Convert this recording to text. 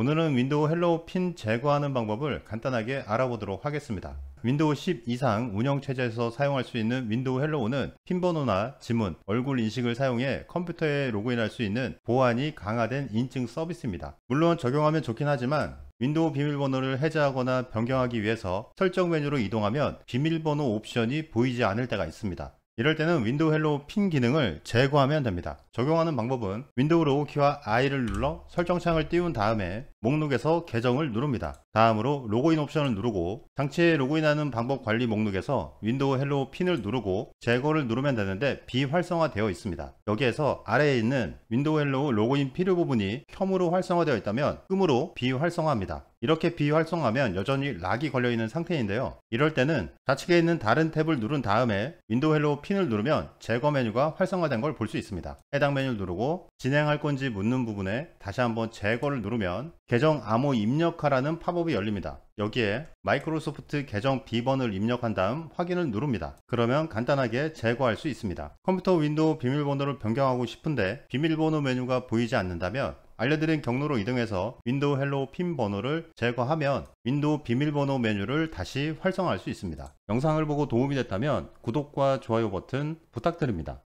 오늘은 윈도우 헬로우 핀 제거하는 방법을 간단하게 알아보도록 하겠습니다. 윈도우 10 이상 운영체제에서 사용할 수 있는 윈도우 헬로우는 핀번호나 지문, 얼굴 인식을 사용해 컴퓨터에 로그인할 수 있는 보안이 강화된 인증 서비스입니다. 물론 적용하면 좋긴 하지만 윈도우 비밀번호를 해제하거나 변경하기 위해서 설정 메뉴로 이동하면 비밀번호 옵션이 보이지 않을 때가 있습니다. 이럴 때는 윈도우 헬로우 핀 기능을 제거하면 됩니다. 적용하는 방법은 윈도우 로고키와 I를 눌러 설정창을 띄운 다음에 목록에서 계정을 누릅니다. 다음으로 로그인 옵션을 누르고 장치에 로그인하는 방법 관리 목록에서 윈도우 헬로우 핀을 누르고 제거를 누르면 되는데 비활성화되어 있습니다. 여기에서 아래에 있는 윈도우 헬로우 로그인 필요 부분이 켬으로 활성화되어 있다면 끔으로 비활성화합니다. 이렇게 비활성화면 여전히 락이 걸려있는 상태인데요. 이럴 때는 좌측에 있는 다른 탭을 누른 다음에 윈도우 헬로 핀을 누르면 제거 메뉴가 활성화된 걸 볼 수 있습니다. 해당 메뉴를 누르고 진행할 건지 묻는 부분에 다시 한번 제거를 누르면 계정 암호 입력하라는 팝업이 열립니다. 여기에 마이크로소프트 계정 비번을 입력한 다음 확인을 누릅니다. 그러면 간단하게 제거할 수 있습니다. 컴퓨터 윈도우 비밀번호를 변경하고 싶은데 비밀번호 메뉴가 보이지 않는다면 알려드린 경로로 이동해서 윈도우 헬로 핀 번호를 제거하면 윈도우 비밀번호 메뉴를 다시 활성화할 수 있습니다. 영상을 보고 도움이 됐다면 구독과 좋아요 버튼 부탁드립니다.